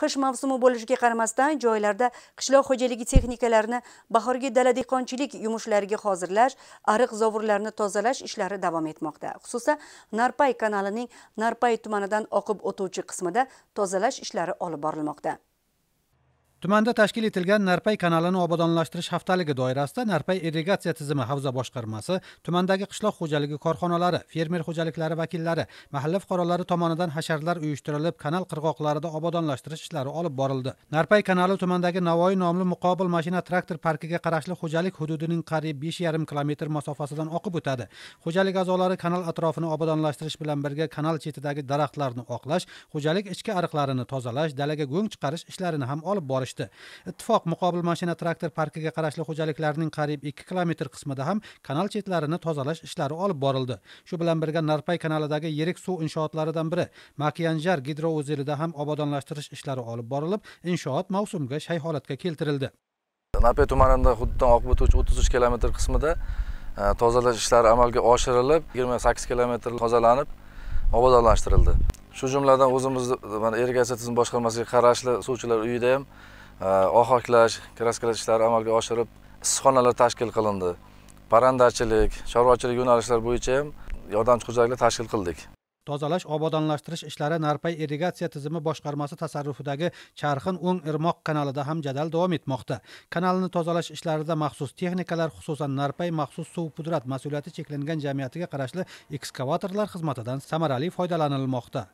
qish mavsumi bo'lishiga qaramasdan joylarda qishloq xo'jaligi texnikalarini bahorgi dala dehqonchilik yumushlariga hozirlash ariq zovurlarni tozalash ishlari davom etmoqda xususan narpay kanalining narpay tumanidan oqib o'tuvchi qismida tozalash ishlari olib borilmoqda tumanda tashkil etilgan narpay kanalini obodonlashtirish haftaligi doirasida narpay irrigatsiya tizimi havza boshqarmasi tumandagi qishloq xo'jaligi korxonalari fermer xo'jaliklari vakillari mahalla fuqarolari tomonidan hasharlar uyushtirilib kanal qirg'oqlarida obodonlashtirish ishlari olib borildi narpay kanali tumandagi navoiy nomli muqobil mashina traktor parkiga qarashli xo'jalik hududining qariyb besh yarim kilometr masofasidan oqib o'tadi xo'jalik a'zolari kanal atrofini obodonlashtirish bilan birga kanal chetidagi daraxtlarni oqlash xo'jalik ichki ariqlarini tozalash dalaga go'ng chiqarish ishlarini ham olib borish oshdi ittifoq muqobil mashina traktor parkiga qarashli xo'jaliklarning qariyb ikki kilometr qismida ham kanal chetlarini tozalash ishlari olib borildi shu bilan birga narpay kanalidagi yirik suv inshootlaridan biri makiyanjar gidrouzelida ham obodonlashtirish ishlari olib borilib inshoot mavsumga shay holatga keltirildi narpay tumanida hududdan oqib o'tuvchi o'ttiz uch kilometr qismida e, tozalash ishlari amalga oshirilib yigirma sakkiz kilometr tozalanib obodonlashtirildi shu jumladan o'zimizni mana irrigatsiya tizim boshqarmasiga qarashli suvchilar uyida ham Э, oxaklash kraskalash amalga oshirib issiqxonalar tashkil qilindi parrandachilik chorvachilik yo'nalishlari bo'yicha ham yordamchi xo'jaliklar tashkil qildik tozalash obodonlashtirish ishlari narpay irrigatsiya tizimi boshqarmasi tasarrufidagi charxin o'ng irmoq kanalida ham jadal davom etmoqda kanalni tozalash ishlarida maxsus texnikalar xususan narpay maxsus suv pudrat mas'uliyati cheklangan jamiyatiga qarashli ekskavatorlar xizmatidan samarali foydalanilmoqda